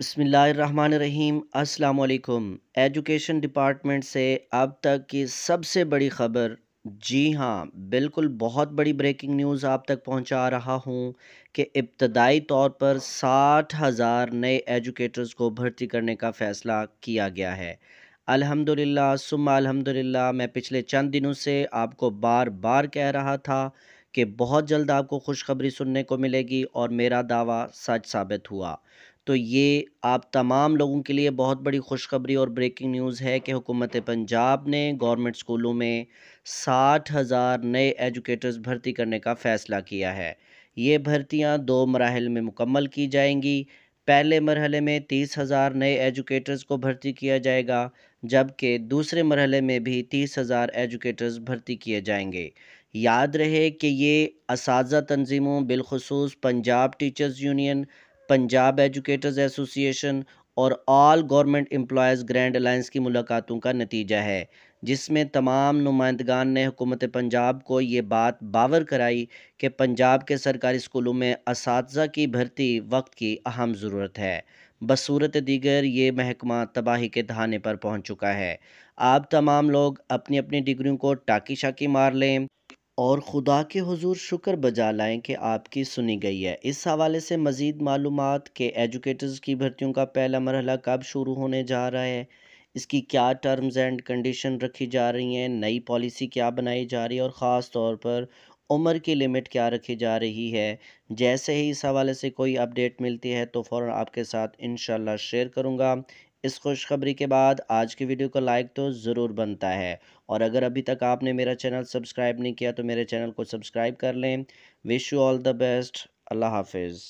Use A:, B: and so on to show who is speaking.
A: बसमीम् अल्लाम education department से अब तक की सबसे बड़ी ख़बर जी हाँ बिल्कुल बहुत बड़ी ब्रेकिंग न्यूज़ आप तक पहुँचा रहा हूँ कि इब्तदाई तौर पर साठ हज़ार नए एजुकेटर्स को भर्ती करने का फ़ैसला किया गया है अल्हम्दुलिल्लाह सुम्मा अल्हम्दुलिल्लाह मैं पिछले चंद दिनों से आपको बार बार कह रहा था कि बहुत जल्द आपको खुशखबरी सुनने को मिलेगी और मेरा दावा सच साबित हुआ तो ये आप तमाम लोगों के लिए बहुत बड़ी खुशखबरी और ब्रेकिंग न्यूज़ है कि हुकूमत पंजाब ने गवर्नमेंट स्कूलों में साठ हज़ार नए एजुकेटर्स भर्ती करने का फ़ैसला किया है ये भर्तियाँ दो मराहल में मुकम्मल की जाएंगी पहले मरहले में तीस हज़ार नए एजुकेटर्स को भर्ती किया जाएगा जबकि दूसरे मरहले में भी तीस हज़ार एजुकेटर्स भर्ती किए जाएंगे याद रहे कि ये इस तनज़ीमों बिलखसूस Punjab teachers union Punjab educators association और all government employees grand alliance की मुलाकातों का नतीजा है जिसमें तमाम नुमाइंदगान ने हुकूमत पंजाब को ये बात बावर कराई कि पंजाब के सरकारी स्कूलों में इस की भर्ती वक्त की अहम ज़रूरत है बसूरत दीगर ये महकमा तबाही के दहाने पर पहुंच चुका है आप तमाम लोग अपनी अपनी डिग्रियों को टाकी शाकी मार लें और ख़ुदा के हजूर शुक्र बजा लाएँ कि आपकी सुनी गई है इस हवाले से मज़ीद मालूम के एजुकेटर्स की भर्तियों का पहला मरहला कब शुरू होने जा रहा है इसकी क्या टर्म्स एंड कंडीशन रखी जा रही हैं नई पॉलिसी क्या बनाई जा रही है और ख़ास तौर पर उम्र की लिमिट क्या रखी जा रही है जैसे ही इस हवाले से कोई अपडेट मिलती है तो फ़ौर आपके साथ इन शेयर करूँगा इस खुशखबरी के बाद आज की वीडियो को लाइक तो ज़रूर बनता है और अगर अभी तक आपने मेरा चैनल सब्सक्राइब नहीं किया तो मेरे चैनल को सब्सक्राइब कर लें wish you all the best अल्लाह हाफिज़